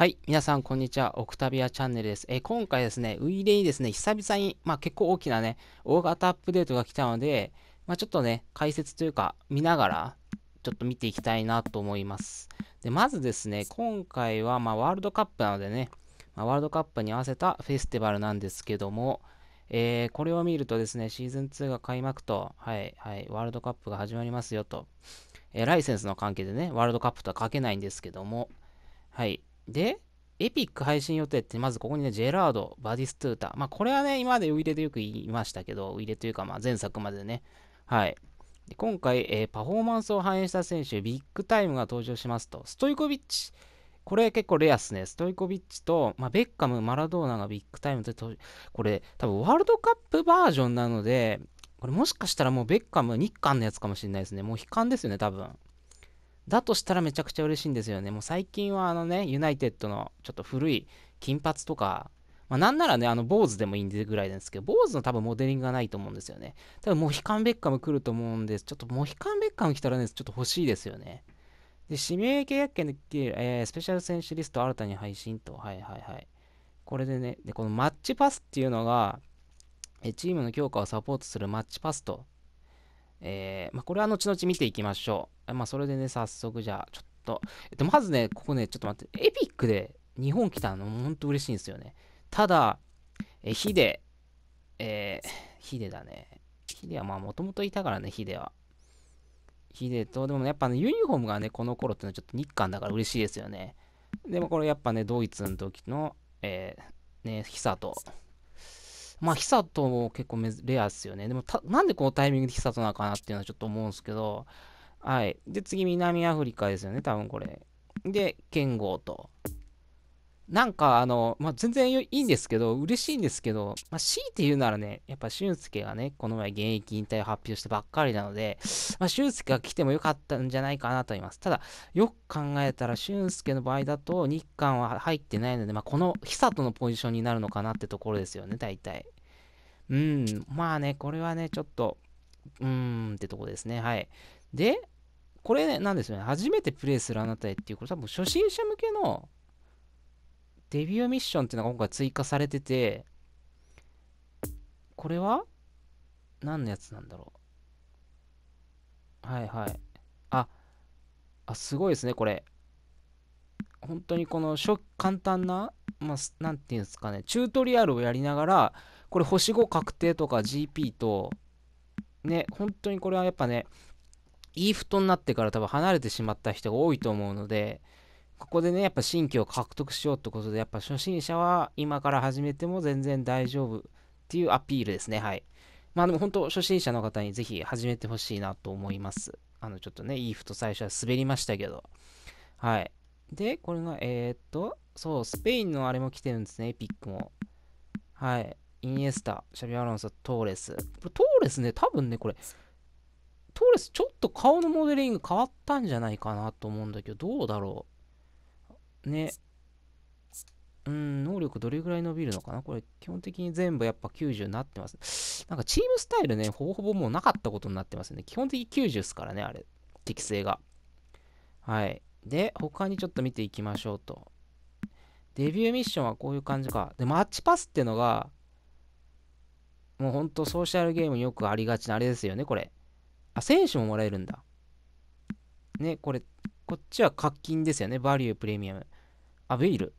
はい。皆さん、こんにちは。オクタビアチャンネルです。えー、今回ですね、ウィーレにですね、久々に、まあ結構大きなね、大型アップデートが来たので、まあちょっとね、解説というか、見ながら、ちょっと見ていきたいなと思います。で、まずですね、今回は、まあワールドカップなのでね、まあ、ワールドカップに合わせたフェスティバルなんですけども、えー、これを見るとですね、シーズン2が開幕と、はい、はい、ワールドカップが始まりますよと、えー、ライセンスの関係でね、ワールドカップとは書けないんですけども、はい、で、エピック配信予定って、まずここにね、ジェラード、バディストゥータ。まあ、これはね、今までウイレでよく言いましたけど、ウイレというか、まあ、前作までね。はい。で今回、えー、パフォーマンスを反映した選手、ビッグタイムが登場しますと。ストイコビッチ。これ結構レアっすね。ストイコビッチと、まあ、ベッカム、マラドーナがビッグタイムでと、これ多分ワールドカップバージョンなので、これもしかしたらもうベッカム、日韓のやつかもしれないですね。もう悲観ですよね、多分。だとしたらめちゃくちゃ嬉しいんですよね。もう最近はあのね、ユナイテッドのちょっと古い金髪とか、まあ、なんならね、あの、坊主でもいいんでぐらいなんですけど、坊主の多分モデリングがないと思うんですよね。多分モヒカン・ベッカム来ると思うんです。ちょっとモヒカン・ベッカム来たらね、ちょっと欲しいですよね。で、指名契約権で、えー、スペシャル選手リスト新たに配信と。はいはいはい。これでね、で、このマッチパスっていうのが、えチームの強化をサポートするマッチパスとえー、まあ、これは後々見ていきましょう。まあ、それでね、早速じゃあ、ちょっと、えっと、まずね、ここね、ちょっと待って、エピックで日本来たの、ほんと嬉しいんですよね。ただ、え、ヒデ、えー、ヒデだね。ヒデはまあ、もともといたからね、ヒデは。ヒデと、でも、ね、やっぱね、ユニフォームがね、この頃ってのはちょっと日韓だから嬉しいですよね。でもこれやっぱね、ドイツの時の、えー、ね、ヒサと、まあ、久とも結構レアっすよね。でもなんでこのタイミングでサとなのかなっていうのはちょっと思うんですけど、はい。で、次、南アフリカですよね、多分これ。で、剣豪と。なんかあの、まあ、全然いいんですけど、嬉しいんですけど、まあ、強いて言うならね、やっぱ俊介がね、この前現役引退を発表してばっかりなので、まあ、俊介が来てもよかったんじゃないかなと思います。ただ、よく考えたら俊介の場合だと日韓は入ってないので、まあ、この久人のポジションになるのかなってところですよね、大体。うん、まあね、これはね、ちょっと、うーんってとこですね。はい。で、これ、ね、なんですよね。初めてプレイするあなたへっていう、これ多分初心者向けのデビューミッションっていうのが今回追加されてて、これは何のやつなんだろう。はいはい。あ、あ、すごいですね、これ。本当にこの簡単な、まあ、なんていうんですかね、チュートリアルをやりながら、これ星5確定とか GP と、ね、本当にこれはやっぱね、イーフトになってから多分離れてしまった人が多いと思うので、ここでねやっぱ新規を獲得しようってことでやっぱ初心者は今から始めても全然大丈夫っていうアピールですねはいまあでも本当初心者の方にぜひ始めてほしいなと思いますあのちょっとねいいふと最初は滑りましたけどはいでこれがえー、っとそうスペインのあれも来てるんですねエピックもはいインエスタシャビアロンソトーレスこれトーレスね多分ねこれトーレスちょっと顔のモデリング変わったんじゃないかなと思うんだけどどうだろうね、うん、能力どれぐらい伸びるのかなこれ、基本的に全部やっぱ90になってます。なんかチームスタイルね、ほぼほぼもうなかったことになってますね。基本的に90っすからね、あれ、適性が。はい。で、他にちょっと見ていきましょうと。デビューミッションはこういう感じか。で、マッチパスってのが、もうほんとソーシャルゲームによくありがちなあれですよね、これ。あ、選手ももらえるんだ。ね、これ、こっちは課金ですよね。バリュープレミアム。あ、ベイル。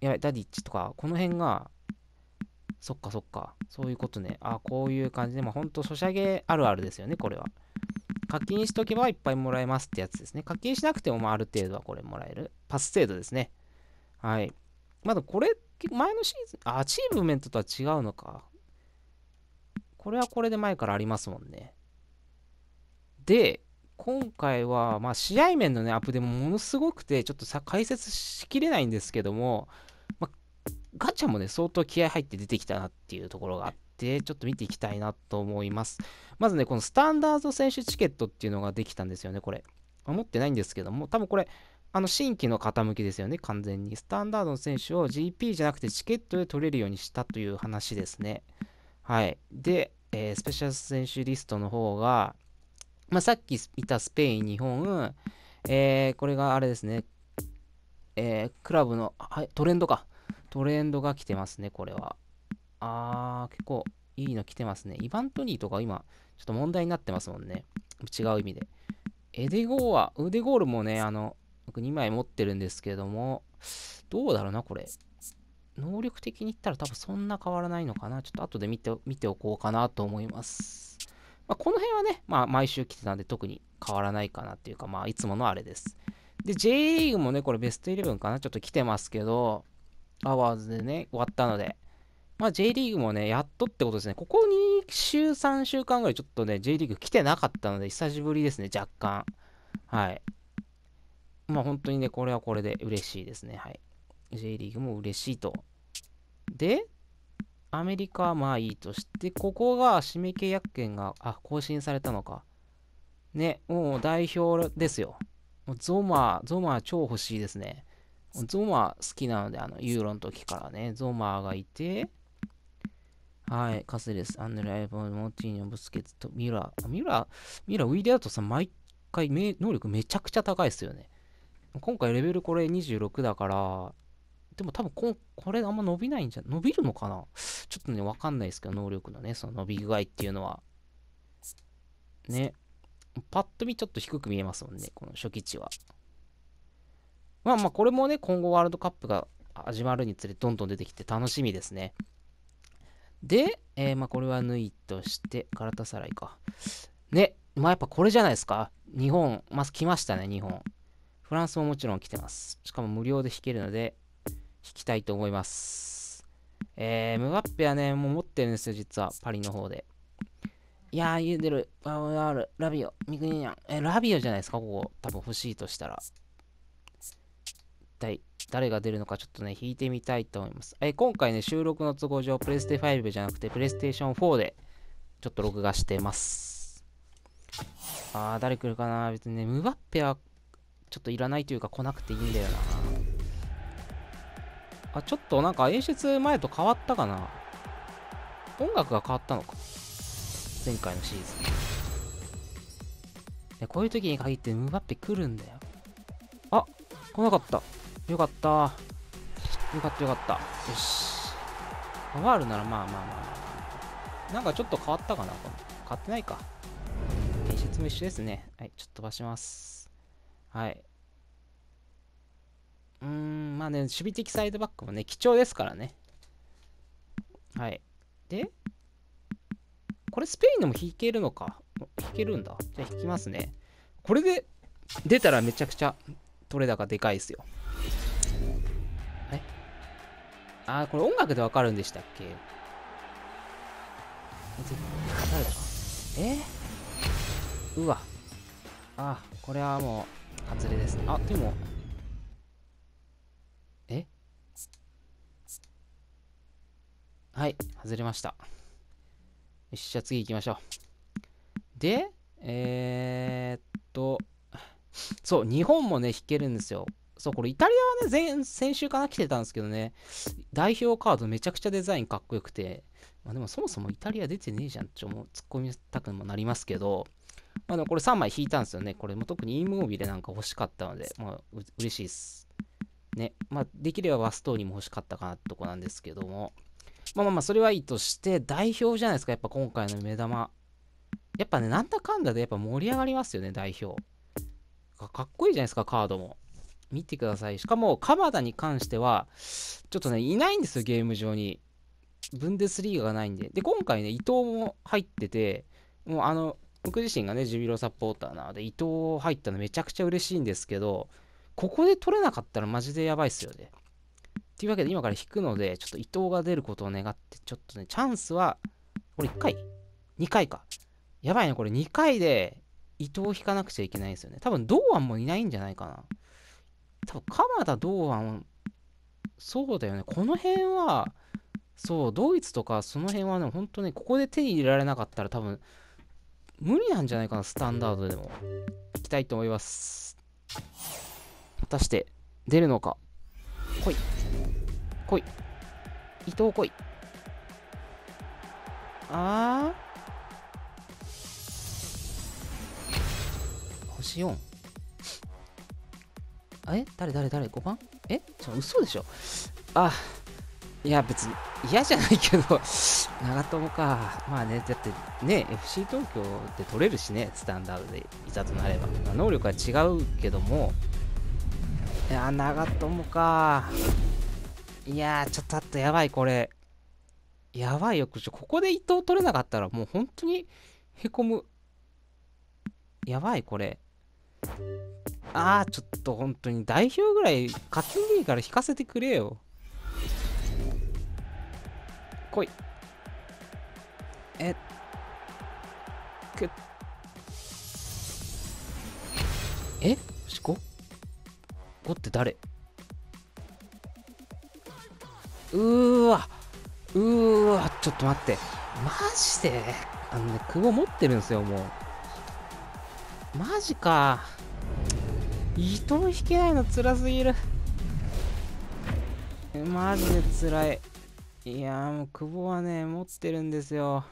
やダディッチとか、この辺が、そっかそっか。そういうことね。あ、こういう感じで、まあ、ほんと、ソシャゲあるあるですよね、これは。課金しとけばいっぱいもらえますってやつですね。課金しなくても、まあ、ある程度はこれもらえる。パス制度ですね。はい。まだこれ、前のシーズン、あ、アチーブメントとは違うのか。これはこれで前からありますもんね。で、今回は、まあ、試合面の、ね、アップでもものすごくて、ちょっとさ解説しきれないんですけども、まあ、ガチャもね、相当気合入って出てきたなっていうところがあって、ちょっと見ていきたいなと思います。まずね、このスタンダード選手チケットっていうのができたんですよね、これ。持ってないんですけども、多分これ、あの新規の傾きですよね、完全に。スタンダードの選手を GP じゃなくてチケットで取れるようにしたという話ですね。はい。で、えー、スペシャル選手リストの方が、まあ、さっき見たスペイン、日本、えー、これがあれですね、えー、クラブの、はい、トレンドか。トレンドが来てますね、これは。あー、結構いいの来てますね。イァントニーとか今、ちょっと問題になってますもんね。違う意味で。エデゴーは、腕ゴールもね、あの、僕2枚持ってるんですけども、どうだろうな、これ。能力的に言ったら多分そんな変わらないのかな。ちょっと後で見て見ておこうかなと思います。まあ、この辺はね、まあ、毎週来てたんで特に変わらないかなっていうか、まあ、いつものあれです。で、J リーグもね、これベストイレブンかな、ちょっと来てますけど、アワーズでね、終わったので、まあ、J リーグもね、やっとってことですね。ここ2週、3週間ぐらいちょっとね、J リーグ来てなかったので、久しぶりですね、若干。はい。まあ、本当にね、これはこれで嬉しいですね。はい。J リーグも嬉しいと。で、アメリカはまあいいとして、ここが締め契約権が、あ、更新されたのか。ね、もう代表ですよ。ゾマ、ゾマ超欲しいですね。ゾマ好きなので、あの、ユーロの時からね、ゾマがいて、はい、カセレス、アンドレアイボーモーティーニョ、ブスケツとミラー、ミラー、ミラー、ウィリアートさん、毎回、能力めちゃくちゃ高いですよね。今回レベルこれ26だから、でも多分こ、これあんま伸びないんじゃ、伸びるのかなちょっとね、わかんないですけど、能力のね、その伸び具合っていうのは。ね。パッと見ちょっと低く見えますもんね、この初期値は。まあまあ、これもね、今後ワールドカップが始まるにつれどんどん出てきて楽しみですね。で、えー、まあこれは縫いとして、ガラさらいか。ね、まあやっぱこれじゃないですか。日本、まず、来ましたね、日本。フランスももちろん来てます。しかも無料で弾けるので、聞きたいと思います。えー、ムバッペはね、もう持ってるんですよ、実は、パリの方で。いやー、ユーデル、パウアール、ラビオ、ミクニャン。えラビオじゃないですか、ここ。多分欲しいとしたら。一体誰が出るのかちょっとね、引いてみたいと思います。えー、今回ね、収録の都合上、プレステ5じゃなくて、プレステーション4で、ちょっと録画してます。あー、誰来るかな別にね、ムバッペは、ちょっといらないというか来なくていいんだよな。あ、ちょっとなんか演出前と変わったかな音楽が変わったのか。前回のシーズン。で、こういう時に限ってムバッペ来るんだよ。あ、来なかった。よかった。よかったよかった。よし。ファールならまあまあまあ。なんかちょっと変わったかな変わってないか。演出も一緒ですね。はい、ちょっと飛ばします。はい。あね、守備的サイドバックもね、貴重ですからね。はい。で、これスペインでも引けるのか。引けるんだ。じゃあ引きますね。これで出たらめちゃくちゃ取れ高でかいですよ。えあこれ音楽でわかるんでしたっけ誰だえうわ。あ、これはもう、外れですね。あ、でも、はい、外れました。よし、じゃあ次行きましょう。で、えー、っと、そう、日本もね、弾けるんですよ。そう、これイタリアはね、前、先週かな来てたんですけどね、代表カードめちゃくちゃデザインかっこよくて、まあ、でもそもそもイタリア出てねえじゃんって思う、突っ込みたくもなりますけど、まあでもこれ3枚引いたんですよね。これも特にインモービルなんか欲しかったので、まあ嬉しいっす。ね。まあできればバストーニも欲しかったかなってとこなんですけども。まあまあまあ、それはいいとして、代表じゃないですか、やっぱ今回の目玉。やっぱね、なんだかんだでやっぱ盛り上がりますよね、代表。かっこいいじゃないですか、カードも。見てください。しかも、鎌田に関しては、ちょっとね、いないんですよ、ゲーム上に。ブンデスリーガがないんで。で、今回ね、伊藤も入ってて、もうあの、僕自身がね、ジュビロサポーターなので、伊藤入ったのめちゃくちゃ嬉しいんですけど、ここで取れなかったらマジでやばいっすよね。というわけで今から引くので、ちょっと伊藤が出ることを願って、ちょっとね、チャンスは、これ1回 ?2 回か。やばいね、これ2回で伊藤を引かなくちゃいけないですよね。多分、堂安もいないんじゃないかな。多分、鎌田堂安、そうだよね。この辺は、そう、ドイツとかその辺はね、ほんとね、ここで手に入れられなかったら多分、無理なんじゃないかな、スタンダードでも。いきたいと思います。果たして、出るのか。ほい。来い。伊藤来い。あー星 4? え誰誰誰 ?5 番えちょ、嘘でしょあ、いや、別に嫌じゃないけど 長友か。まあね、だってね、FC 東京って取れるしね、スタンダードでいざとなれば。まあ、能力は違うけども、いや、長友か。いやー、ちょっとあっやばい、これ。やばいよ、ここで伊藤取れなかったら、もう本当にへこむ。やばい、これ。あー、ちょっと本当に代表ぐらい、勝つんでいいから引かせてくれよ。来い。え、くっ。え星 5?5 って誰うーわうーわちょっと待ってマジであのね久保持ってるんですよもうマジか糸も引けないの辛すぎるマジで辛いいやもう久保はね持ってるんですよ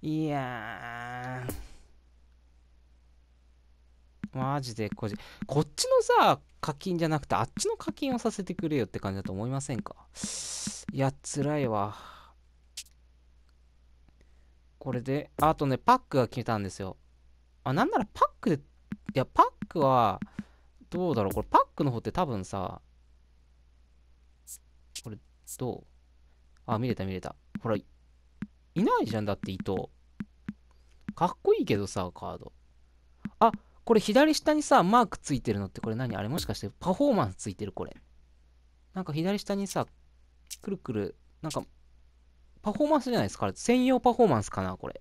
いやーマジでこ人。こっちのさ、課金じゃなくて、あっちの課金をさせてくれよって感じだと思いませんかいや、辛いわ。これで、あとね、パックが消えたんですよ。あ、なんならパックで、いや、パックは、どうだろうこれパックの方って多分さ、これ、どうあ、見れた見れた。ほら、いないじゃん、だって伊藤。かっこいいけどさ、カード。あ、これ左下にさ、マークついてるのってこれ何あれもしかしてパフォーマンスついてるこれ。なんか左下にさ、くるくる、なんか、パフォーマンスじゃないですか。専用パフォーマンスかなこれ。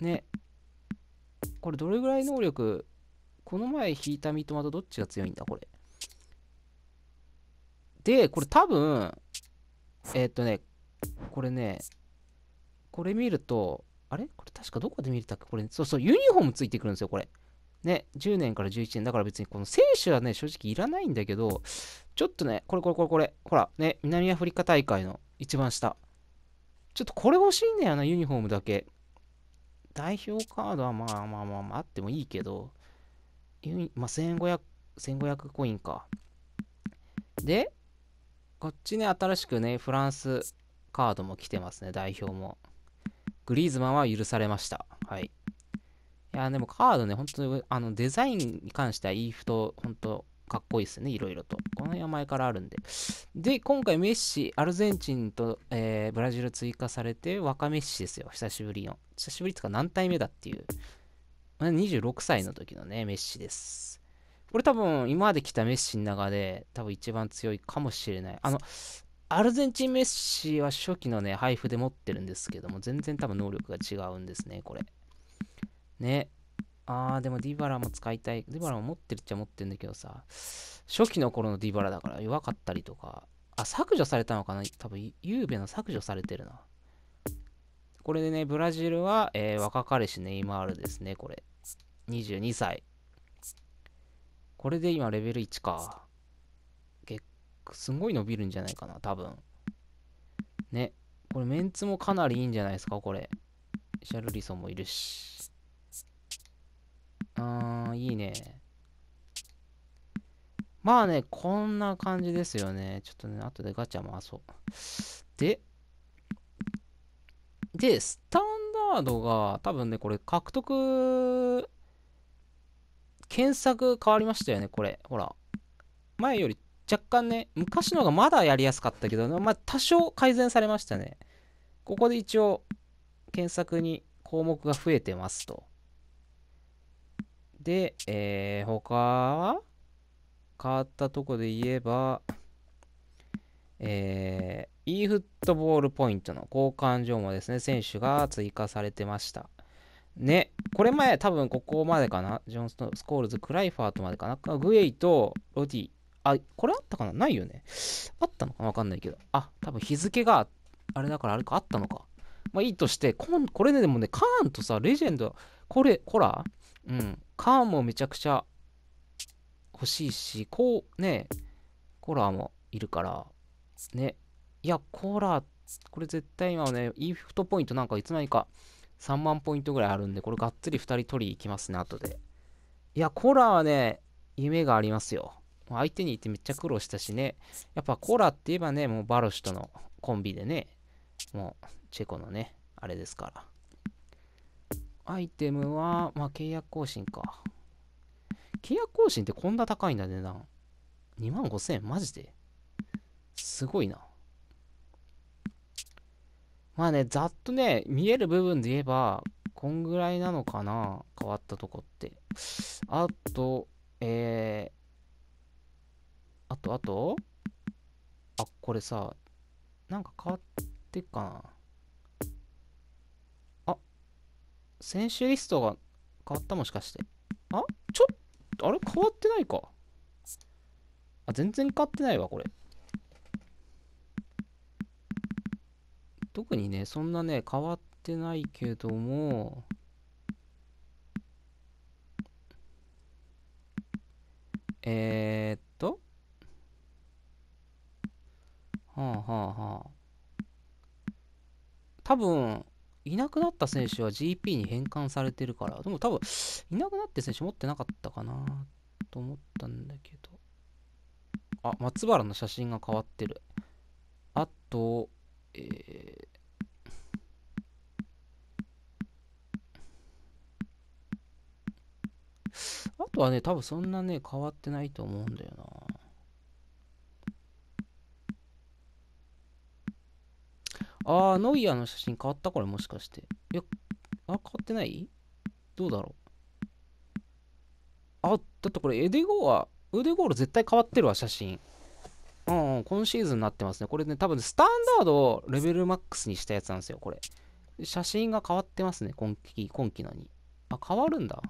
ね。これどれぐらい能力、この前引いた三笘とどっちが強いんだこれ。で、これ多分、えー、っとね、これね、これ見ると、あれこれ確かどこで見れたっけこれ、そうそう、ユニフォームついてくるんですよ、これ。ね、10年から11年。だから別にこの選手はね、正直いらないんだけど、ちょっとね、これこれこれこれ、ほら、ね、南アフリカ大会の一番下。ちょっとこれ欲しいんだよな、ユニフォームだけ。代表カードはまあまあまあ、まあ、あってもいいけど、まあ、1500、1500コインか。で、こっちね、新しくね、フランスカードも来てますね、代表も。グリーズマンは許されました。はい。いやでもカードね、本当にあのデザインに関してはイーフと本当かっこいいですね、いろいろと。この辺は前からあるんで。で、今回メッシ、アルゼンチンと、えー、ブラジル追加されて、若メッシですよ、久しぶりの。久しぶりってか何体目だっていう。26歳の時のね、メッシです。これ多分今まで来たメッシの中で多分一番強いかもしれない。あの、アルゼンチンメッシは初期のね、配布で持ってるんですけども、全然多分能力が違うんですね、これ。ね。あー、でもディバラも使いたい。ディバラも持ってるっちゃ持ってるんだけどさ、初期の頃のディバラだから弱かったりとか、あ、削除されたのかな多分、ゆうべの削除されてるな。これでね、ブラジルは、えー、若彼氏ネイマールですね、これ。22歳。これで今レベル1か。すごい伸びるんじゃないかな、多分。ね。これメンツもかなりいいんじゃないですか、これ。シャルリソンもいるし。あー、いいね。まあね、こんな感じですよね。ちょっとね、後でガチャ回そう。で、で、スタンダードが、多分ね、これ獲得、検索変わりましたよね、これ。ほら。前より若干ね、昔のがまだやりやすかったけど、まあ、多少改善されましたね。ここで一応、検索に項目が増えてますと。で、えー、他は変わったとこで言えば、えー、e フットボールポイントの交換所もですね、選手が追加されてました。ね、これ前多分ここまでかな、ジョンス・スコールズ、クライファートまでかな、グエイとロディあ、これあったかなないよね。あったのかなわかんないけど。あ、多分日付が、あれだからあれか、あったのか。まあいいとして、ここれね、でもね、カーンとさ、レジェンド、これ、コラうん、カーンもめちゃくちゃ欲しいし、こうね、コラーもいるから、ね。いや、コラー、これ絶対今はね、イーフトポイントなんかいつの間にか3万ポイントぐらいあるんで、これがっつり2人取り行きますね、後で。いや、コラーはね、夢がありますよ。相手にいてめっちゃ苦労したしね、やっぱコラって言えばね、もうバロシとのコンビでね、もうチェコのね、あれですから。アイテムは、まあ契約更新か。契約更新ってこんな高いんだ値段。2万5000円マジですごいな。まあね、ざっとね、見える部分で言えば、こんぐらいなのかな変わったとこって。あと、えー、あとあと、あ、これさ、なんか変わってっかな。あ、選手リストが変わったもしかして。あ、ちょっと、あれ変わってないか。あ、全然変わってないわ、これ。特にね、そんなね、変わってないけども、えー、っはあはあはあ。多分、いなくなった選手は GP に変換されてるから、でも多分、いなくなって選手持ってなかったかなと思ったんだけど。あ、松原の写真が変わってる。あと、えー、あとはね、多分そんなね、変わってないと思うんだよな。ああ、ノイアの写真変わったこれもしかして。いや、あ、変わってないどうだろうあ、だってこれエデゴーは、ウデゴール絶対変わってるわ、写真。うん、うん、今シーズンになってますね。これね、多分、スタンダードをレベルマックスにしたやつなんですよ、これ。写真が変わってますね、今季、今季のに。あ、変わるんだ。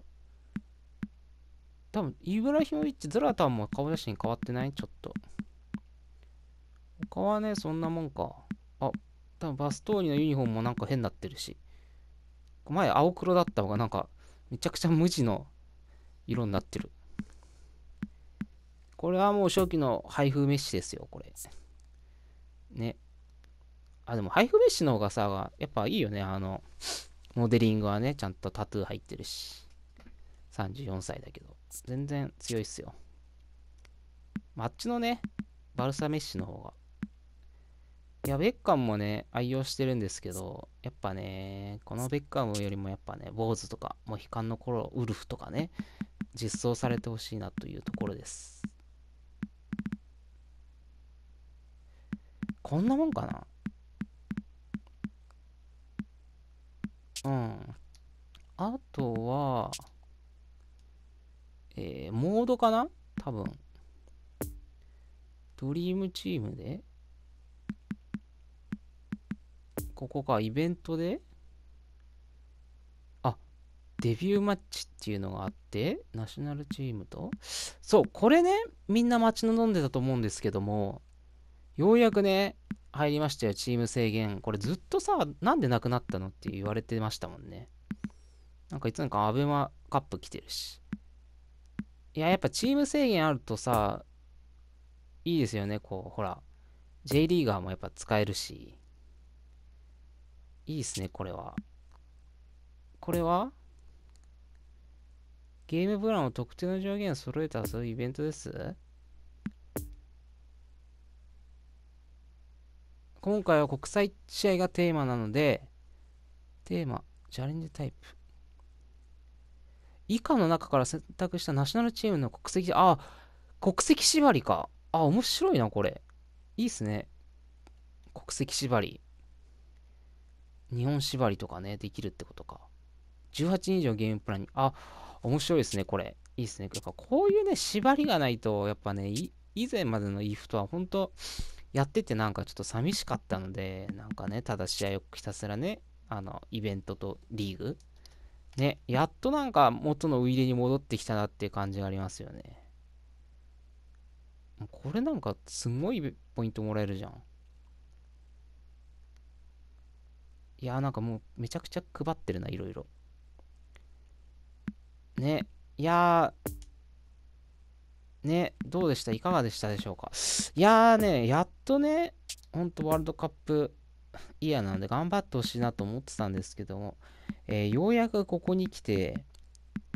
多分、イブラヒモビッチ、ズラタンも顔写真変わってないちょっと。他はね、そんなもんか。多分バストーニのユニフォームもなんか変になってるし、前青黒だった方がなんか、めちゃくちゃ無地の色になってる。これはもう初期の配布メッシですよ、これ。ね。あ、でも配布メッシの方がさ、やっぱいいよね、あの、モデリングはね、ちゃんとタトゥー入ってるし。34歳だけど、全然強いっすよ。あっちのね、バルサメッシの方がいや、ベッカムもね、愛用してるんですけど、やっぱね、このベッカムよりもやっぱね、坊主とか、もう悲観の頃、ウルフとかね、実装されてほしいなというところです。こんなもんかなうん。あとは、えー、モードかな多分。ドリームチームでここか、イベントであ、デビューマッチっていうのがあって、ナショナルチームとそう、これね、みんな待ち望んでたと思うんですけども、ようやくね、入りましたよ、チーム制限。これずっとさ、なんでなくなったのって言われてましたもんね。なんかいつなんかアベマカップ来てるし。いや、やっぱチーム制限あるとさ、いいですよね、こう、ほら。J リーガーもやっぱ使えるし。いいっすね、これは。これはゲームプランを特定の上限を揃えたそういうイベントです今回は国際試合がテーマなので、テーマ、チャレンジタイプ。以下の中から選択したナショナルチームの国籍、あ、国籍縛りか。あ、面白いな、これ。いいっすね。国籍縛り。日本縛りとかね、できるってことか。18人以上ゲームプランに、あ、面白いですね、これ。いいですね。こういうね、縛りがないと、やっぱね、以前までのイフとは本当やっててなんかちょっと寂しかったので、なんかね、ただ試合をひたすらね、あの、イベントとリーグ。ね、やっとなんか元のウィレに戻ってきたなっていう感じがありますよね。これなんかすごいポイントもらえるじゃん。いやーなんかもうめちゃくちゃ配ってるな、いろいろ。ね、いやー、ね、どうでしたいかがでしたでしょうかいやーね、やっとね、ほんとワールドカップイヤーなんで頑張ってほしいなと思ってたんですけども、えー、ようやくここに来て、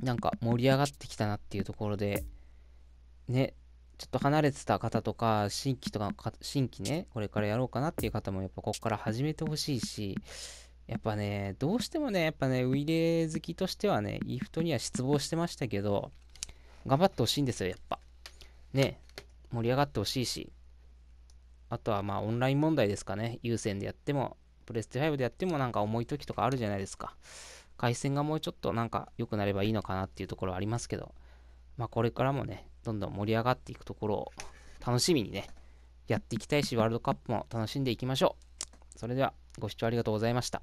なんか盛り上がってきたなっていうところで、ね、ちょっと離れてた方とか、新規とか、新規ね、これからやろうかなっていう方も、やっぱここから始めてほしいし、やっぱね、どうしてもね、やっぱね、ウイレ好きとしてはね、イーフトには失望してましたけど、頑張ってほしいんですよ、やっぱ。ね、盛り上がってほしいし、あとはまあオンライン問題ですかね、優先でやっても、プレステ5でやってもなんか重い時とかあるじゃないですか。回線がもうちょっとなんか良くなればいいのかなっていうところはありますけど、まあ、これからもね、どんどん盛り上がっていくところを楽しみにね、やっていきたいし、ワールドカップも楽しんでいきましょう。それでは、ご視聴ありがとうございました。